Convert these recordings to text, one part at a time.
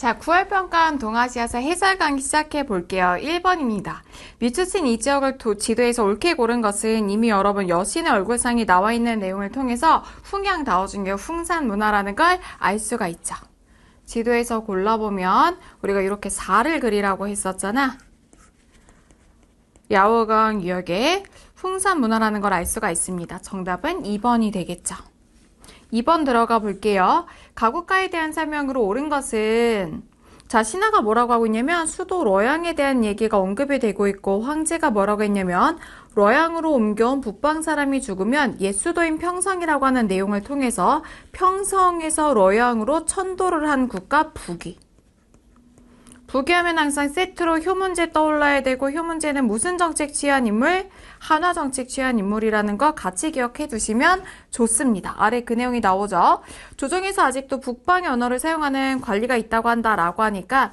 자, 9월 평가원 동아시아사 해설 강의 시작해 볼게요. 1번입니다. 미추친 이 지역을 도, 지도에서 옳게 고른 것은 이미 여러 분 여신의 얼굴상이 나와 있는 내용을 통해서 훈양다워 준게풍산 문화라는 걸 알 수가 있죠. 지도에서 골라보면 우리가 이렇게 4를 그리라고 했었잖아. 야오강 유역의 풍산 문화라는 걸 알 수가 있습니다. 정답은 2번이 되겠죠. 2번 들어가 볼게요. 가구가에 대한 설명으로 옳은 것은 자, 신하가 뭐라고 하고 있냐면 수도 러양에 대한 얘기가 언급이 되고 있고 황제가 뭐라고 했냐면 러양으로 옮겨온 북방 사람이 죽으면 옛 수도인 평성이라고 하는 내용을 통해서 평성에서 러양으로 천도를 한 국가 북위. 부귀하면 항상 세트로 효문제 떠올라야 되고 효문제는 무슨 정책 취한 인물? 한화 정책 취한 인물이라는 거 같이 기억해 두시면 좋습니다. 아래 그 내용이 나오죠. 조정에서 아직도 북방 언어를 사용하는 관리가 있다고 한다라고 하니까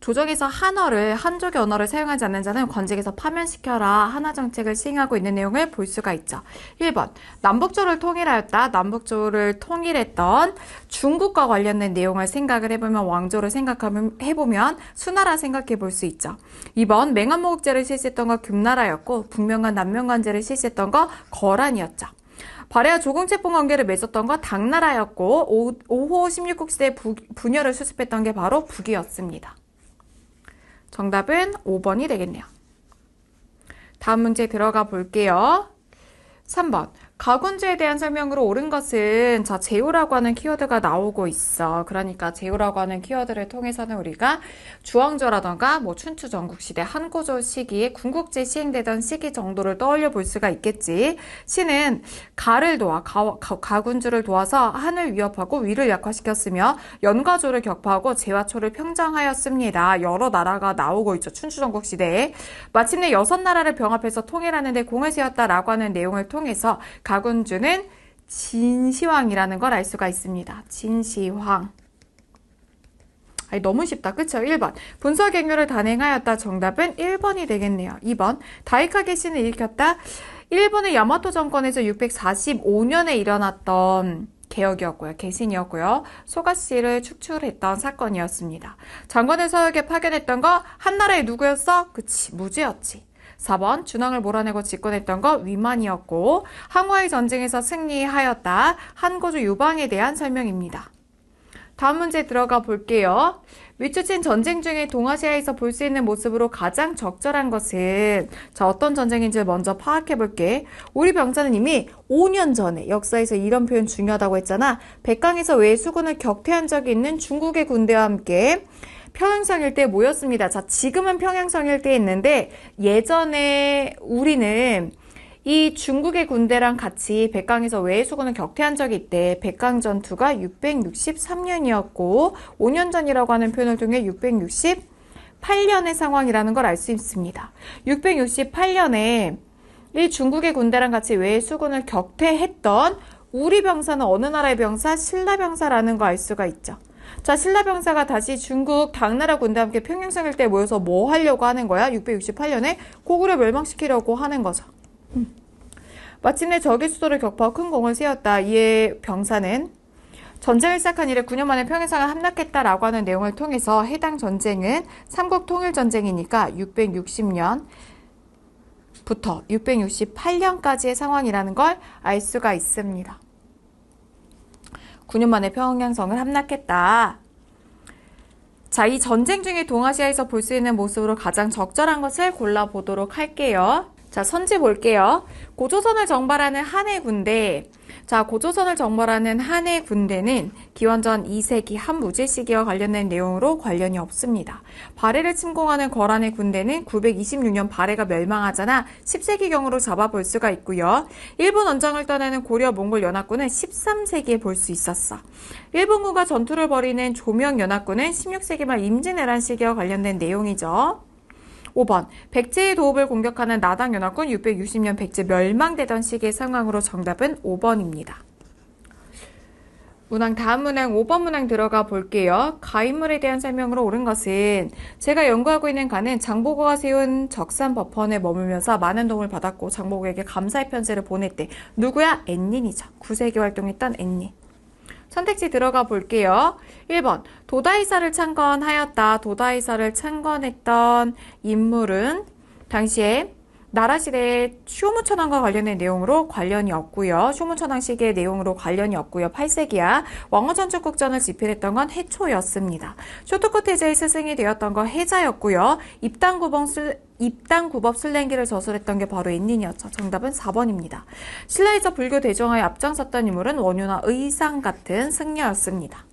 조정에서 한어를 한족의 언어를 사용하지 않는 자는 권직에서 파면시켜라 하나 정책을 시행하고 있는 내용을 볼 수가 있죠. 1번 남북조를 통일하였다. 남북조를 통일했던 중국과 관련된 내용을 생각을 해보면 왕조를 생각해보면 수나라 생각해볼 수 있죠. 2번 맹한모국제를 실시했던 거 금나라였고 북명과 남명관제를 실시했던 거 거란이었죠. 발해와 조공채권 관계를 맺었던 건 당나라였고 5호 16국 시대 분열을 수습했던 게 바로 북이었습니다. 정답은 5번이 되겠네요. 다음 문제 들어가 볼게요. 3번. 가군주에 대한 설명으로 옳은 것은 자 제휴라고 하는 키워드가 나오고 있어. 그러니까 제휴라고 하는 키워드를 통해서는 우리가 주왕조라던가 뭐 춘추 전국시대 한고조 시기에 군국제 시행되던 시기 정도를 떠올려 볼 수가 있겠지. 신은 가를 도와 가, 가, 군주를 도와서 한을 위협하고 위를 약화시켰으며 연가조를 격파하고 제와초를 평정하였습니다. 여러 나라가 나오고 있죠. 춘추 전국시대에 마침내 여섯 나라를 병합해서 통일하는데 공을 세웠다라고 하는 내용을 통해서 박운주는 진시황이라는 걸 알 수가 있습니다. 진시황. 아니, 너무 쉽다. 그쵸? 1번. 분석 행위를 단행하였다. 정답은 1번이 되겠네요. 2번. 다이카게신을 일으켰다. 일본의 야마토 정권에서 645년에 일어났던 개혁이었고요. 개신이었고요. 소가 씨를 축출했던 사건이었습니다. 장관의 서역에 파견했던 거 한나라의 누구였어? 그치, 무지였지. 4번 준왕을 몰아내고 집권했던 것 위만이었고 항화의 우 전쟁에서 승리하였다. 한고조 유방에 대한 설명입니다. 다음 문제 들어가 볼게요. 위추친 전쟁 중에 동아시아에서 볼 수 있는 모습으로 가장 적절한 것은 자 어떤 전쟁인지 먼저 파악해 볼게. 우리 병자는 이미 5년 전에 역사에서 이런 표현 중요하다고 했잖아. 백강에서 왜수군을 격퇴한 적이 있는 중국의 군대와 함께 평양성 일때 모였습니다. 자, 지금은 평양성 일때에 있는데 예전에 우리는 이 중국의 군대랑 같이 백강에서 외해수군을 격퇴한 적이 있대. 백강 전투가 663년이었고 5년 전이라고 하는 표현을 통해 668년의 상황이라는 걸 알 수 있습니다. 668년에 이 중국의 군대랑 같이 외해수군을 격퇴했던 우리 병사는 어느 나라의 병사? 신라 병사라는 거알 수가 있죠. 자, 신라 병사가 다시 중국 당나라 군대와 함께 평양성일 때 모여서 뭐 하려고 하는 거야? 668년에 고구려 멸망시키려고 하는 거죠. 음. 마침내 적의 수도를 격파큰 공을 세웠다. 이에 병사는 전쟁을 시작한 이래 9년 만에 평양상을 함락했다라고 하는 내용을 통해서 해당 전쟁은 삼국 통일 전쟁이니까 660년 부터 668년까지의 상황이라는 걸 알 수가 있습니다. 9년 만에 평양성을 함락했다. 자, 이 전쟁 중에 동아시아에서 볼 수 있는 모습으로 가장 적절한 것을 골라보도록 할게요. 자, 선지 볼게요. 고조선을 정발하는 한해 군대. 자, 고조선을 정벌하는 한의 군대는 기원전 2세기 한무제 시기와 관련된 내용으로 관련이 없습니다. 발해를 침공하는 거란의 군대는 926년 발해가 멸망하자나 10세기경으로 잡아볼 수가 있고요. 일본 원정을 떠나는 고려 몽골 연합군은 13세기에 볼 수 있었어. 일본군과 전투를 벌이는 조명 연합군은 16세기 말 임진왜란 시기와 관련된 내용이죠. 5번 백제의 도읍을 공격하는 나당 연합군 660년 백제 멸망되던 시기의 상황으로 정답은 5번입니다. 문항 다음 문항 5번 문항 들어가 볼게요. 가인물에 대한 설명으로 옳은 것은 제가 연구하고 있는 가는 장보고가 세운 적산 법원에 머물면서 많은 도움을 받았고 장보고에게 감사의 편지를 보낼때 누구야? 앤닌이죠. 9세기 활동했던 앤닌. 선택지 들어가 볼게요. 1번 도다이사를 창건하였다. 도다이사를 창건했던 인물은 당시에 나라 시대의 쇼무천왕과 관련된 내용으로 관련이 없고요. 쇼무천왕 시기의 내용으로 관련이 없고요. 8세기야 왕어전축 국전을 집필했던 건 해초였습니다. 쇼토코 테제의 스승이 되었던 건 해자였고요. 입당구봉 수, 입당 구법 슬랭기를 저술했던 게 바로 인니이었죠 정답은 4번입니다. 신라에서 불교 대종하에 앞장섰던 인물은 원효나 의상 같은 승려였습니다.